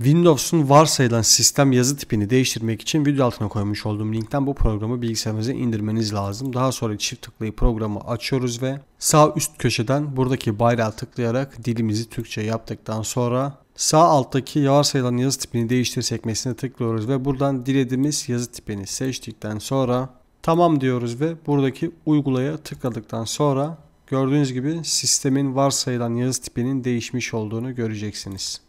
Windows'un varsayılan sistem yazı tipini değiştirmek için video altına koymuş olduğum linkten bu programı bilgisayarınıza indirmeniz lazım. Daha sonra çift tıklayıp programı açıyoruz ve sağ üst köşeden buradaki bayrağı tıklayarak dilimizi Türkçe yaptıktan sonra Sağ alttaki varsayılan yazı tipini değiştir sekmesine tıklıyoruz ve buradan dilediğimiz yazı tipini seçtikten sonra tamam diyoruz ve buradaki uygulaya tıkladıktan sonra gördüğünüz gibi sistemin varsayılan yazı tipinin değişmiş olduğunu göreceksiniz.